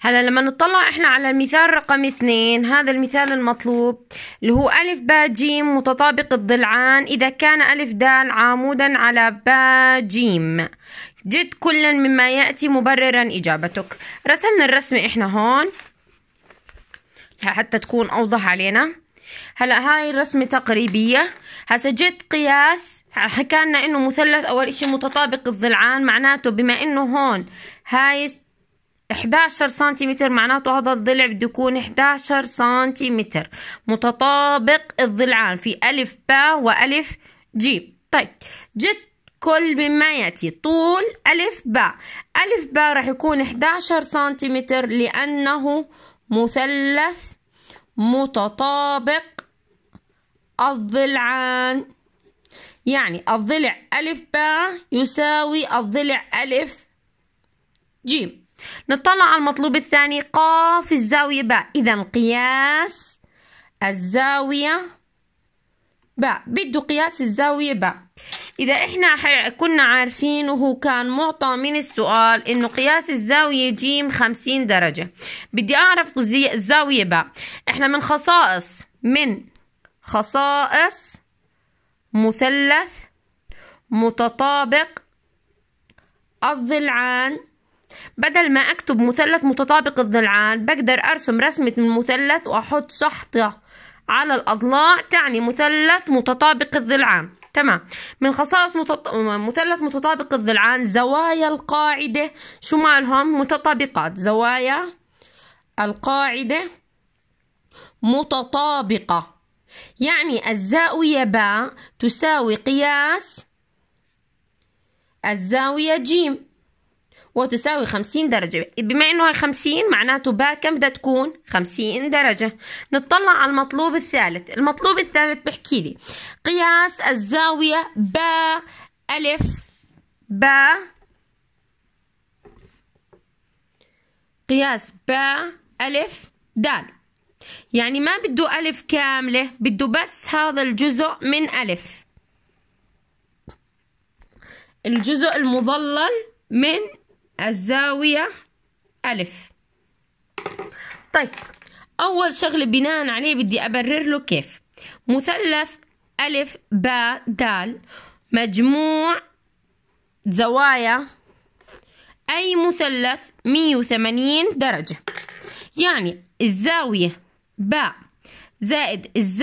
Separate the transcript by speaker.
Speaker 1: هلا لما نطلع احنا على المثال رقم اثنين هذا المثال المطلوب اللي هو ألف با جيم متطابق الضلعان إذا كان ألف دال عامودا على با جيم جد كل مما يأتي مبررا إجابتك رسمنا الرسمة احنا هون حتى تكون أوضح علينا هلا هاي الرسمة تقريبية هسا جد قياس حكالنا انه مثلث اول اشي متطابق الضلعان معناته بما انه هون هاي 11 سنتيمتر معناته هذا الضلع بده يكون 11 سنتيمتر متطابق الضلعان في ألف با وألف جي طيب جد كل مما يأتي طول ألف با ألف با راح يكون 11 سنتيمتر لأنه مثلث متطابق الضلعان يعني الضلع ألف با يساوي الضلع ألف جيم نطلع على المطلوب الثاني قاف الزاوية باء إذا قياس الزاوية باء بده قياس الزاوية باء إذا إحنا كنا عارفين وهو كان معطى من السؤال إنه قياس الزاوية جيم خمسين درجة بدي أعرف الزاوية باء إحنا من خصائص من خصائص مثلث متطابق الضلعان بدل ما اكتب مثلث متطابق الضلعان بقدر ارسم رسمة من مثلث واحط شحطة على الاضلاع تعني مثلث متطابق الضلعان تمام من خصائص متط... مثلث متطابق الضلعان زوايا القاعدة شو مالهم متطابقات زوايا القاعدة متطابقة يعني الزاوية باء تساوي قياس الزاوية جيم وتساوي 50 درجة بما انه هي 50 معناته باء كم بدها تكون 50 درجة نطلع على المطلوب الثالث المطلوب الثالث بحكي لي قياس الزاوية باء ألف باء قياس باء ألف دال يعني ما بده ألف كاملة بده بس هذا الجزء من ألف الجزء المظلل من الزاوية ألف طيب أول شغل بناء عليه بدي أبرر له كيف مثلث ألف باء دال مجموع زوايا أي مثلث 180 درجة يعني الزاوية باء زائد الزاوية